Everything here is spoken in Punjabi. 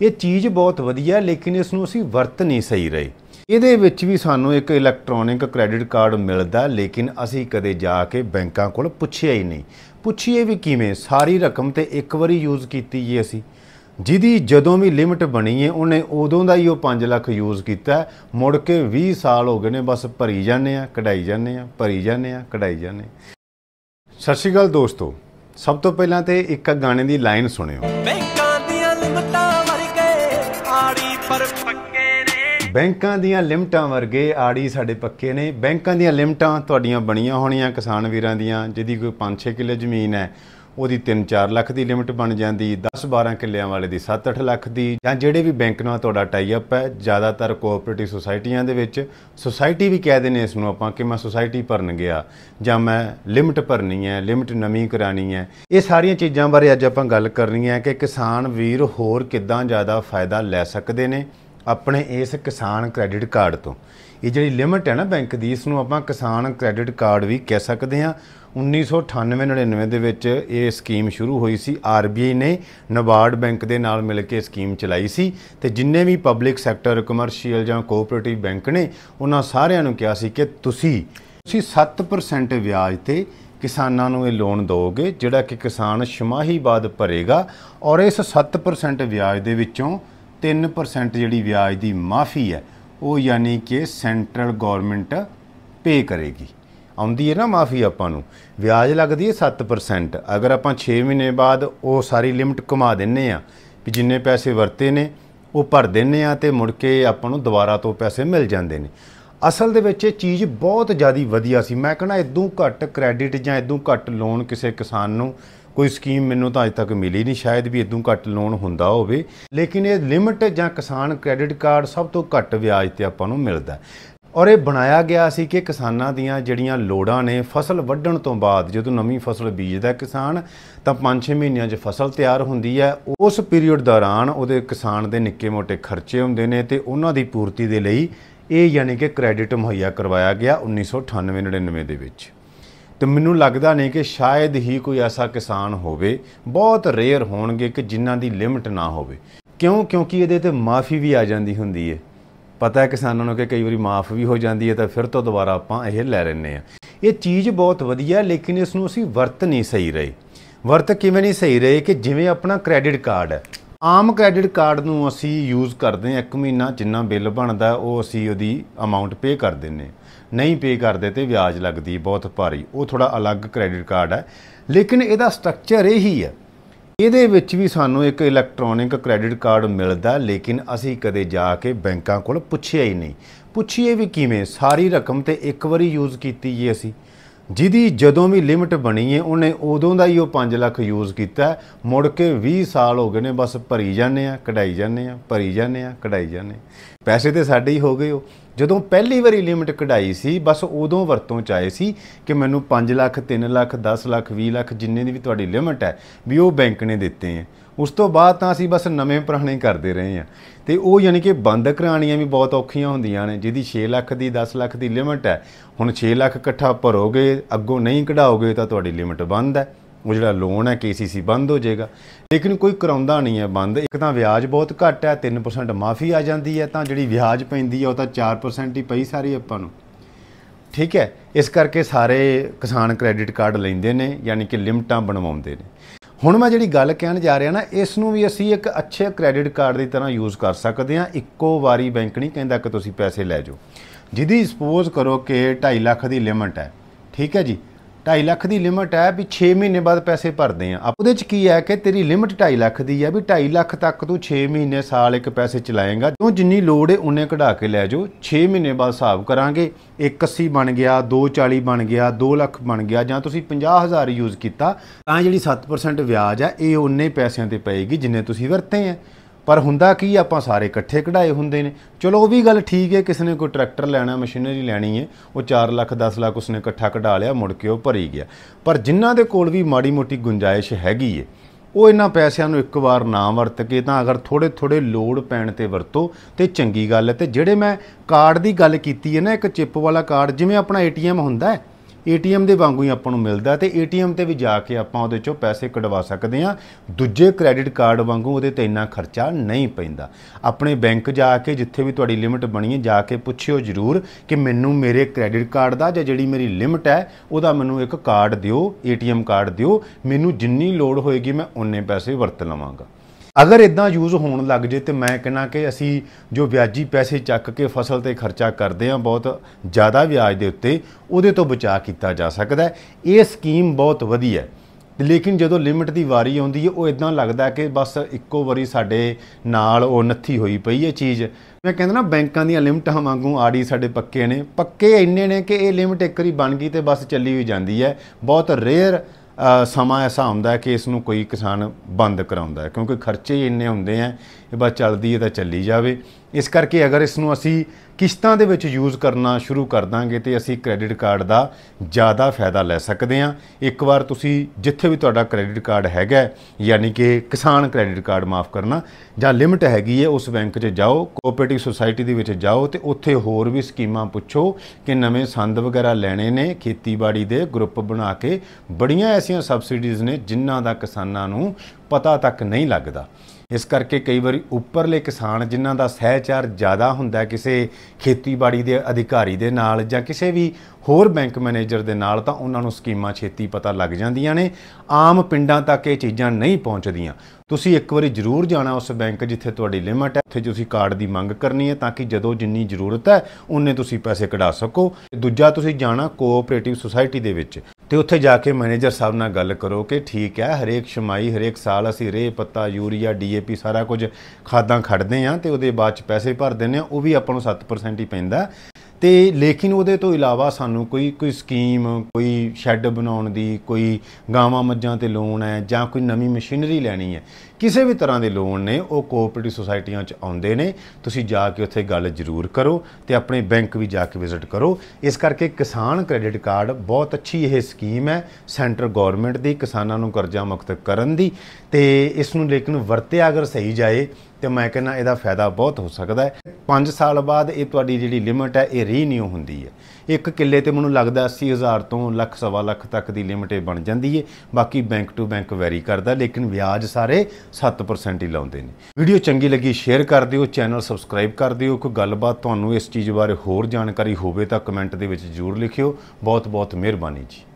ਇਹ ਚੀਜ਼ ਬਹੁਤ ਵਧੀਆ ਲੇਕਿਨ ਇਸ ਨੂੰ ਅਸੀਂ ਵਰਤ ਨਹੀਂ ਸਹੀ ਰਹੇ ਇਹਦੇ ਵਿੱਚ ਵੀ ਸਾਨੂੰ ਇੱਕ ਇਲੈਕਟ੍ਰੋਨਿਕ ਕ੍ਰੈਡਿਟ ਕਾਰਡ ਮਿਲਦਾ ਲੇਕਿਨ ਅਸੀਂ ਕਦੇ ਜਾ ਕੇ ਬੈਂਕਾਂ ਕੋਲ ਪੁੱਛਿਆ ਹੀ ਨਹੀਂ ਪੁੱਛੀਏ ਵੀ ਕਿਵੇਂ ਸਾਰੀ ਰਕਮ ਤੇ ਇੱਕ ਵਾਰੀ ਯੂਜ਼ ਕੀਤੀ ਜੀ ਅਸੀਂ ਜਿਹਦੀ ਜਦੋਂ ਵੀ ਲਿਮਟ ਬਣੀ ਹੈ ਉਹਨੇ ਉਦੋਂ ਦਾ ਹੀ ਉਹ 5 ਲੱਖ ਯੂਜ਼ ਕੀਤਾ ਮੁੜ ਕੇ 20 ਸਾਲ ਹੋ ਗਏ ਨੇ ਬਸ ਭਰੀ ਜਾਂਦੇ ਆ ਕਢਾਈ ਜਾਂਦੇ ਆ ਭਰੀ ਜਾਂਦੇ ਆ ਕਢਾਈ ਜਾਂਦੇ ਸਤਿ ਸ਼੍ਰੀ ਅਕਾਲ ਦੋਸਤੋ ਸਭ ਤੋਂ ਪਹਿਲਾਂ ਤੇ ਇੱਕ ਗਾਣੇ ਦੀ ਲਾਈਨ ਸੁਣਿਓ ਬੈਂਕਾਂ ਦੀਆਂ ਲਿਮਟਾਂ ਪਰ ਪੱਕੇ ਨੇ ਬੈਂਕਾਂ ਦੀਆਂ ਲਿਮਟਾਂ ਵਰਗੇ ਆੜੀ ਸਾਡੇ ਪੱਕੇ ਨੇ ਬੈਂਕਾਂ ਦੀਆਂ ਲਿਮਟਾਂ ਤੁਹਾਡੀਆਂ ਬਣੀਆਂ ਹੋਣੀਆਂ ਕਿਸਾਨ ਵੀਰਾਂ ਦੀਆਂ ਜਿਹਦੀ ਕੋਈ 5-6 ਕਿੱਲੇ ਜ਼ਮੀਨ ਹੈ ਉਹਦੀ 3-4 ਲੱਖ ਦੀ ਲਿਮਿਟ ਬਣ ਜਾਂਦੀ 10-12 ਕਿੱਲਿਆਂ ਵਾਲੇ ਦੀ 7-8 ਲੱਖ ਦੀ ਜਾਂ ਜਿਹੜੇ ਵੀ ਬੈਂਕ ਨਾਲ ਤੁਹਾਡਾ ਟਾਈ ਅਪ ਹੈ ਜ਼ਿਆਦਾਤਰ ਕੋਆਪਰੇਟਿਵ ਸੁਸਾਇਟੀਆਂ ਦੇ ਵਿੱਚ ਸੁਸਾਇਟੀ ਵੀ ਕਹਿ ਦਿੰਦੇ ਇਸ ਨੂੰ ਆਪਾਂ ਕਿ ਮੈਂ ਸੁਸਾਇਟੀ ਭਰਨ ਗਿਆ ਜਾਂ ਮੈਂ ਲਿਮਿਟ ਭਰਨੀ ਹੈ ਲਿਮਿਟ ਨਵੀਂ ਕਰਾਣੀ ਹੈ ਇਹ ਸਾਰੀਆਂ ਚੀਜ਼ਾਂ ਬਾਰੇ ਅੱਜ ਆਪਾਂ ਗੱਲ ਕਰਨੀ ਹੈ ਕਿ ਕਿਸਾਨ ਵੀਰ ਹੋਰ ਕਿੱਦਾਂ ਜ਼ਿਆਦਾ ਫਾਇਦਾ ਲੈ ਸਕਦੇ ਨੇ ਆਪਣੇ ਇਸ ਕਿਸਾਨ ਕ੍ਰੈਡਿਟ ਕਾਰਡ ਤੋਂ ਇਹ ਜਿਹੜੀ ਲਿਮਟ ਹੈ ਨਾ ਬੈਂਕ ਦੀ ਇਸ ਨੂੰ ਆਪਾਂ ਕਿਸਾਨ ਕ੍ਰੈਡਿਟ ਕਾਰਡ ਵੀ ਕਹਿ ਸਕਦੇ ਹਾਂ 1998-99 ਦੇ ਵਿੱਚ ਇਹ ਸਕੀਮ ਸ਼ੁਰੂ ਹੋਈ ਸੀ RBI ਨੇ ਨਵਾਰਡ ਬੈਂਕ ਦੇ ਨਾਲ ਮਿਲ ਕੇ ਸਕੀਮ ਚਲਾਈ ਸੀ ਤੇ ਜਿੰਨੇ ਵੀ ਪਬਲਿਕ ਸੈਕਟਰ ਕਮਰਸ਼ੀਅਲ ਜਾਂ ਕੋਆਪਰੇਟਿਵ ਬੈਂਕ ਨੇ ਉਹਨਾਂ ਸਾਰਿਆਂ ਨੂੰ ਕਿਹਾ ਸੀ ਕਿ ਤੁਸੀਂ ਤੁਸੀਂ 7% ਵਿਆਜ ਤੇ ਕਿਸਾਨਾਂ ਨੂੰ ਇਹ ਲੋਨ ਦੋਗੇ ਜਿਹੜਾ ਕਿ ਕਿਸਾਨ ਛਮਾਹੀ ਬਾਅਦ ਭਰੇਗਾ ਔਰ ਇਸ 7% ਵਿਆਜ ਦੇ ਵਿੱਚੋਂ 3% ਜਿਹੜੀ ਵਿਆਜ ਦੀ ਮਾਫੀ ਹੈ ਉਹ ਯਾਨੀ ਕਿ ਸੈਂਟਰਲ ਗਵਰਨਮੈਂਟ ਪੇ ਕਰੇਗੀ ਆਉਂਦੀ ਹੈ ਨਾ ਮਾਫੀ ਆਪਾਂ ਨੂੰ ਵਿਆਜ ਲੱਗਦੀ ਹੈ 7% ਅਗਰ ਆਪਾਂ 6 ਮਹੀਨੇ ਬਾਅਦ ਉਹ ਸਾਰੀ ਲਿਮਟ ਕਮਾ ਦਿੰਨੇ ਆ ਵੀ ਜਿੰਨੇ ਪੈਸੇ ਵਰਤੇ ਨੇ ਉਹ ਭਰ ਦਿੰਨੇ ਆ ਤੇ ਮੁੜ ਕੇ ਆਪਾਂ ਨੂੰ ਦੁਬਾਰਾ ਤੋਂ ਪੈਸੇ ਮਿਲ ਜਾਂਦੇ ਨੇ ਅਸਲ ਦੇ ਵਿੱਚ ਇਹ ਚੀਜ਼ ਬਹੁਤ ਜ਼ਿਆਦਾ ਵਧੀਆ ਸੀ ਮੈਂ ਕਹਣਾ ਇਦੋਂ ਘੱਟ ਕ੍ਰੈਡਿਟ ਜਾਂ ਇਦੋਂ ਘੱਟ ਲੋਨ ਕਿਸੇ ਕਿਸਾਨ ਨੂੰ ਕੋਈ ਸਕੀਮ ਮੈਨੂੰ ਤਾਂ ਅਜੇ ਤੱਕ ਮਿਲੀ ਨਹੀਂ ਸ਼ਾਇਦ ਵੀ ਇਦੋਂ ਘੱਟ ਲੋਨ ਹੁੰਦਾ ਹੋਵੇ ਲੇਕਿਨ ਇਹ ਲਿਮਟ ਜਾਂ ਕਿਸਾਨ ਕ੍ਰੈਡਿਟ ਕਾਰਡ ਸਭ ਤੋਂ ਘੱਟ ਵਿਆਜ ਤੇ ਆਪਾਂ ਨੂੰ ਮਿਲਦਾ ਔਰ ਇਹ ਬਣਾਇਆ ਗਿਆ ਸੀ ਕਿ ਕਿਸਾਨਾਂ ਦੀਆਂ ਜਿਹੜੀਆਂ ਲੋੜਾਂ ਨੇ ਫਸਲ ਵੱਢਣ ਤੋਂ ਬਾਅਦ ਜਦੋਂ ਨਵੀਂ ਫਸਲ ਬੀਜਦਾ ਕਿਸਾਨ ਤਾਂ 5-6 ਮਹੀਨਿਆਂ 'ਚ ਫਸਲ ਤਿਆਰ ਹੁੰਦੀ ਹੈ ਉਸ ਪੀਰੀਅਡ ਦੌਰਾਨ ਉਹਦੇ ਕਿਸਾਨ ਦੇ ਨਿੱਕੇ-ਮੋਟੇ ਖਰਚੇ ਹੁੰਦੇ ਨੇ ਤੇ ਉਹਨਾਂ ਦੀ ਪੂਰਤੀ ਦੇ ਲਈ ਇਹ ਯਾਨੀ ਕਿ ਕ੍ਰੈਡਿਟ ਮੁਹੱਈਆ ਕਰਵਾਇਆ ਗਿਆ 1998-99 ਦੇ ਵਿੱਚ ਤੇ ਮੈਨੂੰ ਲੱਗਦਾ ਨਹੀਂ ਕਿ ਸ਼ਾਇਦ ਹੀ ਕੋਈ ਐਸਾ ਕਿਸਾਨ ਹੋਵੇ ਬਹੁਤ ਰੇਅਰ ਹੋਣਗੇ ਕਿ ਜਿਨ੍ਹਾਂ ਦੀ ਲਿਮਟ ਨਾ ਹੋਵੇ ਕਿਉਂ ਕਿਉਂਕਿ ਇਹਦੇ ਤੇ ਮਾਫੀ ਵੀ ਆ ਜਾਂਦੀ ਹੁੰਦੀ ਹੈ ਪਤਾ ਹੈ ਕਿਸਾਨਾਂ ਨੂੰ ਕਿ ਕਈ ਵਾਰੀ ਮਾਫ ਵੀ ਹੋ ਜਾਂਦੀ ਹੈ ਤਾਂ ਫਿਰ ਤੋਂ ਦੁਬਾਰਾ ਆਪਾਂ ਇਹ ਲੈ ਲੈਣੇ ਆ ਇਹ ਚੀਜ਼ ਬਹੁਤ ਵਧੀਆ ਲੇਕਿਨ ਇਸ ਨੂੰ ਅਸੀਂ ਵਰਤ ਨਹੀਂ ਸਹੀ ਰਹੇ ਵਰਤ ਕਿਵੇਂ ਨਹੀਂ ਸਹੀ ਰਹੇ ਕਿ ਜਿਵੇਂ ਆਪਣਾ ਕ੍ਰੈਡਿਟ ਕਾਰਡ ਹੈ ਆਮ ਕ੍ਰੈਡਿਟ ਕਾਰਡ ਨੂੰ ਅਸੀਂ ਯੂਜ਼ ਕਰਦੇ ਹਾਂ ਇੱਕ ਮਹੀਨਾ ਜਿੰਨਾ ਬਿੱਲ ਬਣਦਾ ਉਹ ਅਸੀਂ ਉਹਦੀ ਅਮਾਉਂਟ ਪੇ ਕਰ ਦਿੰਨੇ ਨਹੀਂ ਪੇ ਕਰਦੇ ਤੇ ਵਿਆਜ ਲੱਗਦੀ ਬਹੁਤ ਭਾਰੀ ਉਹ ਥੋੜਾ ਅਲੱਗ ਕ੍ਰੈਡਿਟ ਕਾਰਡ ਹੈ ਲੇਕਿਨ ਇਹਦਾ ਸਟਰਕਚਰ ਇਹੀ ਹੈ ਇਹਦੇ ਵਿੱਚ ਵੀ ਸਾਨੂੰ ਇੱਕ ਇਲੈਕਟ੍ਰੋਨਿਕ ਕ੍ਰੈਡਿਟ ਕਾਰਡ ਮਿਲਦਾ ਲੇਕਿਨ ਅਸੀਂ ਕਦੇ ਜਾ ਕੇ ਬੈਂਕਾਂ ਕੋਲ ਪੁੱਛਿਆ ਹੀ ਨਹੀਂ ਪੁੱਛੀਏ ਵੀ ਕਿਵੇਂ ਸਾਰੀ ਰਕਮ ਤੇ ਇੱਕ ਵਾਰੀ ਯੂਜ਼ ਕੀਤੀ ਜੀ ਅਸੀਂ ਜਿਹਦੀ ਜਦੋਂ ਵੀ ਲਿਮਟ ਬਣੀ ਹੈ ਉਹਨੇ ਉਦੋਂ ਦਾ ਹੀ ਉਹ 5 ਲੱਖ ਯੂਜ਼ ਕੀਤਾ ਮੁੜ ਕੇ 20 ਸਾਲ ਹੋ ਗਏ ਨੇ ਬਸ ਭਰੀ ਜਾਂਦੇ ਆ ਕਢਾਈ ਜਾਂਦੇ ਆ ਭਰੀ ਜਾਂਦੇ ਆ ਕਢਾਈ ਜਾਂਦੇ ਪੈਸੇ ਤੇ ਸਾਡੇ ਹੀ ਹੋ ਗਏ ਉਹ ਜਦੋਂ ਪਹਿਲੀ ਵਾਰੀ ਲਿਮਟ ਕਢਾਈ ਸੀ ਬਸ ਉਦੋਂ ਵਰਤੋਂ ਚ ਆਏ ਸੀ ਕਿ ਮੈਨੂੰ 5 ਲੱਖ 3 ਲੱਖ 10 ਲੱਖ 20 ਲੱਖ ਜਿੰਨੇ ਦੀ ਵੀ ਤੁਹਾਡੀ ਲਿਮਟ ਹੈ ਵੀ ਉਹ ਬੈਂਕ ਨੇ ਦਿੱਤੇ ਆ ਉਸ ਤੋਂ ਬਾਅਦ ਤਾਂ ਅਸੀਂ ਬਸ ਨਵੇਂ ਪੁਰਾਣੇ ਕਰਦੇ ਰਹੇ ਆ ਤੇ ਉਹ ਯਾਨੀ ਕਿ ਬੰਦ ਕਰਾਣੀਆਂ ਵੀ ਬਹੁਤ ਔਖੀਆਂ ਹੁੰਦੀਆਂ ਨੇ ਜਿਹਦੀ 6 ਲੱਖ ਦੀ 10 ਲੱਖ ਦੀ ਲਿਮਟ ਹੈ ਹੁਣ 6 ਲੱਖ ਇਕੱਠਾ ਭਰੋਗੇ ਅੱਗੋਂ ਨਹੀਂ ਕਢਾਓਗੇ ਤਾਂ ਤੁਹਾਡੀ ਲਿਮਟ ਬੰਦ ਹੈ ਉਹ ਜਿਹੜਾ ਲੋਨ ਹੈ ਕੇਸੀਸੀ ਬੰਦ ਹੋ ਜਾਏਗਾ ਲੇਕਿਨ ਕੋਈ ਕਰਾਉਂਦਾ ਨਹੀਂ ਹੈ ਬੰਦ ਇੱਕ ਤਾਂ ਵਿਆਜ ਬਹੁਤ ਘੱਟ ਹੈ 3% ਮਾਫੀ ਆ ਜਾਂਦੀ ਹੈ ਤਾਂ ਜਿਹੜੀ ਵਿਆਜ ਪੈਂਦੀ ਹੈ ਉਹ ਤਾਂ 4% ਹੀ ਪਈ ਸਾਰੀ ਆਪਾਂ ਨੂੰ ਠੀਕ ਹੈ ਇਸ ਕਰਕੇ ਸਾਰੇ ਕਿਸਾਨ ਕ੍ਰੈਡਿਟ ਕਾਰਡ ਲੈਂਦੇ ਨੇ ਯਾਨੀ ਕਿ ਲਿਮਟਾਂ ਬਣਵਾਉਂਦੇ ਨੇ ਹੁਣ ਮੈਂ ਜਿਹੜੀ ਗੱਲ ਕਹਿਣ ਜਾ ਰਿਹਾ ਨਾ ਇਸ ਨੂੰ ਵੀ ਅਸੀਂ ਇੱਕ ਅੱਛੇ ਕ੍ਰੈਡਿਟ ਕਾਰਡ ਦੀ ਤਰ੍ਹਾਂ ਯੂਜ਼ ਕਰ ਸਕਦੇ ਹਾਂ ਇੱਕੋ ਵਾਰੀ ਬੈਂਕ ਨਹੀਂ ਕਹਿੰਦਾ ਕਿ ਤੁਸੀਂ ਪੈਸੇ ਲੈ ਜਾਓ ਜਿਹਦੀ ਸਪੋਜ਼ ਕਰੋ ਕਿ 2.5 ਲੱਖ ਦੀ ਲਿਮਟ ਹੈ ਠੀਕ ਹੈ ਜੀ 2.5 ਲੱਖ ਦੀ ਲਿਮਟ ਹੈ ਵੀ 6 ਮਹੀਨੇ ਬਾਅਦ ਪੈਸੇ ਭਰਦੇ ਆ ਉਹਦੇ ਚ ਕੀ ਹੈ ਕਿ ਤੇਰੀ ਲਿਮਟ 2.5 ਲੱਖ ਦੀ ਹੈ ਵੀ 2.5 ਲੱਖ ਤੱਕ ਤੂੰ 6 ਮਹੀਨੇ ਸਾਲ ਇੱਕ ਪੈਸੇ ਚਲਾਏਗਾ ਜੋ ਜਿੰਨੀ ਲੋੜ ਹੈ ਉਹਨੇ ਕਢਾ ਕੇ ਲੈ ਜਾਓ 6 ਮਹੀਨੇ ਬਾਅਦ ਹਿਸਾਬ ਕਰਾਂਗੇ 180 ਬਣ ਗਿਆ 240 ਬਣ ਗਿਆ 2 ਲੱਖ ਬਣ ਗਿਆ ਜਾਂ ਤੁਸੀਂ 50000 ਯੂਜ਼ ਕੀਤਾ ਤਾਂ ਜਿਹੜੀ 7% ਵਿਆਜ ਹੈ ਇਹ ਉਹਨੇ ਪੈਸਿਆਂ ਤੇ ਪਏਗੀ ਜਿੰਨੇ ਤੁਸੀਂ ਵਰਤੇ ਆ ਪਰ ਹੁੰਦਾ ਕੀ ਆਪਾਂ ਸਾਰੇ ਇਕੱਠੇ ਕਢਾਏ ਹੁੰਦੇ ਨੇ ਚਲੋ ਉਹ ਵੀ ਗੱਲ ਠੀਕ ਹੈ ਕਿਸ ਨੇ ਕੋਈ ਟਰੈਕਟਰ ਲੈਣਾ ਮਸ਼ੀਨਰੀ ਲੈਣੀ ਹੈ ਉਹ 4 ਲੱਖ 10 ਲੱਖ ਉਸਨੇ ਇਕੱਠਾ ਕਢਾ ਲਿਆ ਮੁੜ ਕੇ ਉਹ ਭਰੀ ਗਿਆ ਪਰ ਜਿਨ੍ਹਾਂ ਦੇ ਕੋਲ ਵੀ ਮਾੜੀ ਮੋਟੀ ਗੁੰਜਾਇਸ਼ ਹੈਗੀ ਹੈ ਉਹ ਇਹਨਾਂ ਪੈਸਿਆਂ ਨੂੰ ਇੱਕ ਵਾਰ ਨਾ ਵਰਤ ਕੇ ਤਾਂ ਅਗਰ ਥੋੜੇ ਥੋੜੇ ਲੋਡ ਪੈਣ ਤੇ ਵਰਤੋ ਤੇ ਚੰਗੀ ਗੱਲ ਹੈ ਤੇ ਜਿਹੜੇ ਮੈਂ ਕਾਰਡ ਦੀ ਗੱਲ ਕੀਤੀ ਹੈ ਨਾ ਇੱਕ ਚਿਪ ਵਾਲਾ ਕਾਰਡ ਜਿਵੇਂ ਆਪਣਾ ਏਟੀਐਮ ਹੁੰਦਾ ਹੈ ਏਟੀਐਮ ਦੇ ਵਾਂਗੂ ਹੀ ਆਪਾਂ ਨੂੰ ਮਿਲਦਾ ਤੇ ਏਟੀਐਮ ਤੇ ਵੀ ਜਾ ਕੇ ਆਪਾਂ ਉਹਦੇ ਚੋਂ ਪੈਸੇ ਕਢਵਾ ਸਕਦੇ ਆ ਦੂਜੇ ਕ੍ਰੈਡਿਟ ਕਾਰਡ ਵਾਂਗੂ ਉਹਦੇ ਤੇ ਇੰਨਾ ਖਰਚਾ ਨਹੀਂ ਪੈਂਦਾ ਆਪਣੇ ਬੈਂਕ ਜਾ ਕੇ ਜਿੱਥੇ ਵੀ ਤੁਹਾਡੀ ਲਿਮਿਟ ਬਣੀ ਹੈ ਜਾ ਕੇ ਪੁੱਛਿਓ ਜ਼ਰੂਰ ਕਿ ਮੈਨੂੰ ਮੇਰੇ ਕ੍ਰੈਡਿਟ ਕਾਰਡ ਦਾ ਜਾਂ ਜਿਹੜੀ ਮੇਰੀ ਲਿਮਿਟ ਹੈ ਉਹਦਾ ਮੈਨੂੰ ਇੱਕ ਕਾਰਡ ਦਿਓ ਏਟੀਐਮ ਕਾਰਡ ਦਿਓ ਮੈਨੂੰ ਜਿੰਨੀ ਲੋੜ ਹੋਏਗੀ ਮੈਂ ਉਹਨੇ ਪੈਸੇ ਵਰਤ ਲਵਾਂਗਾ ਅਗਰ ਇਦਾਂ ਯੂਜ਼ ਹੋਣ ਲੱਗ ਜੇ ਤੇ ਮੈਂ ਕਹਿੰਨਾ ਕਿ ਅਸੀਂ ਜੋ ਵਿਆਜੀ ਪੈਸੇ ਚੱਕ ਕੇ ਫਸਲ ਤੇ ਖਰਚਾ ਕਰਦੇ ਆ ਬਹੁਤ ਜ਼ਿਆਦਾ ਵਿਆਜ ਦੇ ਉੱਤੇ ਉਹਦੇ ਤੋਂ ਬਚਾ ਕੀਤਾ ਜਾ ਸਕਦਾ ਇਹ ਸਕੀਮ ਬਹੁਤ ਵਧੀਆ ਲੇਕਿਨ ਜਦੋਂ ਲਿਮਟ ਦੀ ਵਾਰੀ ਆਉਂਦੀ ਹੈ ਉਹ ਇਦਾਂ ਲੱਗਦਾ ਕਿ ਬਸ ਇੱਕੋ ਵਾਰੀ ਸਾਡੇ ਨਾਲ ਉਹ ਨੱਥੀ ਹੋਈ ਪਈ ਹੈ ਚੀਜ਼ ਮੈਂ ਕਹਿੰਦਾ ਨਾ ਬੈਂਕਾਂ ਦੀਆਂ ਲਿਮਟਾਂ ਵਾਂਗੂ ਆੜੀ ਸਾਡੇ ਪੱਕੇ ਨੇ ਪੱਕੇ ਇੰਨੇ ਨੇ ਕਿ ਇਹ ਲਿਮਟ ਇੱਕ ਵਾਰੀ ਬਣ ਗਈ ਤੇ ਬਸ ਚੱਲੀ ਹੋਈ ਜਾਂਦੀ ਹੈ ਬਹੁਤ ਰੇਅਰ ਸਮਾਂ ਐਸਾ ਹੁੰਦਾ ਕਿ ਇਸ ਨੂੰ ਕੋਈ ਕਿਸਾਨ ਬੰਦ ਕਰਾਉਂਦਾ ਕਿਉਂਕਿ ਖਰਚੇ ਇੰਨੇ ਹੁੰਦੇ ਆ ਇਹ ਬਸ ਚੱਲਦੀ ਹੈ ਤਾਂ ਚੱਲੀ ਜਾਵੇ ਇਸ ਕਰਕੇ ਅਗਰ ਇਸ ਨੂੰ ਅਸੀਂ ਕਿਸ਼ਤਾਂ ਦੇ ਵਿੱਚ ਯੂਜ਼ ਕਰਨਾ ਸ਼ੁਰੂ ਕਰ ਦਾਂਗੇ ਤੇ ਅਸੀਂ ਕ੍ਰੈਡਿਟ ਕਾਰਡ ਦਾ ਜ਼ਿਆਦਾ ਫਾਇਦਾ ਲੈ ਸਕਦੇ ਹਾਂ ਇੱਕ ਵਾਰ ਤੁਸੀਂ ਜਿੱਥੇ ਵੀ ਤੁਹਾਡਾ ਕ੍ਰੈਡਿਟ ਕਾਰਡ ਹੈਗਾ ਯਾਨੀ ਕਿ ਕਿਸਾਨ ਕ੍ਰੈਡਿਟ ਕਾਰਡ ਮਾਫ ਕਰਨਾ ਜਾਂ ਲਿਮਟ ਹੈਗੀ ਹੈ ਉਸ ਬੈਂਕ 'ਚ ਜਾਓ ਕੋਆਪਰੇਟਿਵ ਸੁਸਾਇਟੀ ਦੇ ਵਿੱਚ ਜਾਓ ਤੇ ਉੱਥੇ ਹੋਰ ਵੀ ਸਕੀਮਾਂ ਪੁੱਛੋ ਕਿ ਨਵੇਂ ਸੰਦ ਵਗੈਰਾ ਲੈਣੇ ਨੇ ਖੇਤੀਬਾੜੀ ਦੇ ਗਰੁੱਪ ਬਣਾ ਕੇ ਬੜੀਆਂ ਐਸੀਆਂ ਸਬਸਿਡੀਜ਼ ਨੇ ਜਿਨ੍ਹਾਂ ਦਾ ਕਿਸਾਨਾਂ ਨੂੰ ਪਤਾ ਤੱਕ ਨਹੀਂ ਲੱਗਦਾ ਇਸ ਕਰਕੇ ਕਈ ਵਾਰੀ ਉੱਪਰਲੇ ਕਿਸਾਨ ਜਿਨ੍ਹਾਂ ਦਾ ਸਹਿਚਾਰ ਜ਼ਿਆਦਾ ਹੁੰਦਾ ਕਿਸੇ ਖੇਤੀਬਾੜੀ ਦੇ ਅਧਿਕਾਰੀ ਦੇ ਨਾਲ ਜਾਂ ਕਿਸੇ ਵੀ ਹੋਰ ਬੈਂਕ ਮੈਨੇਜਰ ਦੇ ਨਾਲ ਤਾਂ ਉਹਨਾਂ ਨੂੰ ਸਕੀਮਾਂ ਛੇਤੀ ਪਤਾ ਲੱਗ ਜਾਂਦੀਆਂ ਨੇ ਆਮ ਪਿੰਡਾਂ ਤੱਕ ਇਹ ਚੀਜ਼ਾਂ ਨਹੀਂ ਪਹੁੰਚਦੀਆਂ ਤੁਸੀਂ ਇੱਕ ਵਾਰੀ ਜ਼ਰੂਰ ਜਾਣਾ ਉਸ ਬੈਂਕ ਜਿੱਥੇ ਤੁਹਾਡੀ ਲਿਮਟ ਹੈ ਉੱਥੇ ਤੁਸੀਂ ਕਾਰਡ ਦੀ ਮੰਗ ਕਰਨੀ ਹੈ ਤਾਂ ਕਿ ਜਦੋਂ ਜਿੰਨੀ ਜ਼ਰੂਰਤ ਹੈ ਉਹਨੇ ਤੁਸੀਂ ਪੈਸੇ ਕਢਾ ਸਕੋ ਦੂਜਾ ਤੁਸੀਂ ਜਾਣਾ ਕੋਆਪਰੇਟਿਵ ਸੁਸਾਇਟੀ ਦੇ ਵਿੱਚ ਤੇ ਉੱਥੇ ਜਾ ਕੇ ਮੈਨੇਜਰ ਸਾਹਿਬ ਨਾਲ ਗੱਲ ਕਰੋ ਕਿ ਠੀਕ ਹੈ ਹਰੇਕ ਛਮਾਈ ਹਰੇਕ ਸਾਲ ਅਸੀਂ ਰੇ ਪੱਤਾ ਯੂਰੀਆ ਡੀਏਪੀ ਸਾਰਾ ਕੁਝ ਖਾਦਾਂ ਖੜਦੇ ਆ ਤੇ ਉਹਦੇ ਬਾਅਦ ਚ ਪੈਸੇ ਭਰ ਦਿੰਨੇ ਆ ਉਹ ਵੀ ਆਪਾਂ ਨੂੰ 7% ਹੀ ਪੈਂਦਾ ਤੇ ਲੇਕਿਨ ਉਹਦੇ ਤੋਂ ਇਲਾਵਾ ਸਾਨੂੰ ਕੋਈ ਕੋਈ ਸਕੀਮ ਕੋਈ ਸ਼ੈੱਡ ਬਣਾਉਣ ਦੀ ਕੋਈ ਗਾਵਾਂ ਮੱਝਾਂ ਤੇ ਲੋਨ ਹੈ ਜਾਂ ਕੋਈ ਨਵੀਂ ਮਸ਼ੀਨਰੀ ਲੈਣੀ ਹੈ ਕਿਸੇ ਵੀ ਤਰ੍ਹਾਂ ਦੇ ਲੋਨ ਨੇ ਉਹ ਕੋਆਪਰੇਟਿਵ ਸੁਸਾਇਟੀਆਂ 'ਚ ਆਉਂਦੇ ਨੇ ਤੁਸੀਂ ਜਾ ਕੇ ਉੱਥੇ ਗੱਲ ਜ਼ਰੂਰ ਕਰੋ ਤੇ ਆਪਣੇ ਬੈਂਕ ਵੀ ਜਾ ਕੇ ਵਿਜ਼ਿਟ ਕਰੋ ਇਸ ਕਰਕੇ ਕਿਸਾਨ ਕ੍ਰੈਡਿਟ ਕਾਰਡ ਬਹੁਤ ਅੱਛੀ ਇਹ ਸਕੀਮ ਹੈ ਸੈਂਟਰ ਗਵਰਨਮੈਂਟ ਦੀ ਕਿਸਾਨਾਂ ਨੂੰ ਕਰਜ਼ਾ ਮੁਕਤ ਕਰਨ ਦੀ ਤੇ ਇਸ ਨੂੰ ਲੇਕਿਨ ਵਰਤਿਆ ਅਗਰ ਸਹੀ ਜਾਏ ਤੇ ਮੈਂ ਕਹਿੰਦਾ ਇਹਦਾ ਫਾਇਦਾ ਬਹੁਤ ਹੋ ਸਕਦਾ ਹੈ 5 ਸਾਲ ਬਾਅਦ ਇਹ ਤੁਹਾਡੀ ਜਿਹੜੀ ਲਿਮਟ ਹੈ ਇਹ ਰੀਨਿਊ ਹੁੰਦੀ ਹੈ ਇੱਕ ਕਿੱਲੇ ਤੇ ਮੈਨੂੰ ਲੱਗਦਾ 80000 ਤੋਂ ਲੱਖ ਸਵਾ ਲੱਖ ਤੱਕ ਦੀ ਲਿਮਟ ਇਹ ਬਣ ਜਾਂਦੀ ਹੈ ਬਾਕੀ ਬੈਂਕ ਟੂ ਬੈਂਕ ਵੈਰੀ ਕਰਦਾ ਲੇਕਿਨ ਵਿਆਜ ਸਾਰੇ 7% ਹੀ ਲਾਉਂਦੇ ਨੇ ਵੀਡੀਓ ਚੰਗੀ ਲੱਗੀ ਸ਼ੇਅਰ ਕਰ ਦਿਓ ਚੈਨਲ ਸਬਸਕ੍ਰਾਈਬ ਕਰ ਦਿਓ ਕੋਈ ਗੱਲਬਾਤ ਤੁਹਾਨੂੰ ਇਸ ਚੀਜ਼ ਬਾਰੇ ਹੋਰ ਜਾਣਕਾਰੀ ਹੋਵੇ ਤਾਂ ਕਮੈਂਟ ਦੇ ਵਿੱਚ ਜ਼ਰੂਰ ਲਿਖਿਓ ਬਹੁਤ ਬਹੁਤ ਮਿਹਰਬਾਨੀ ਜੀ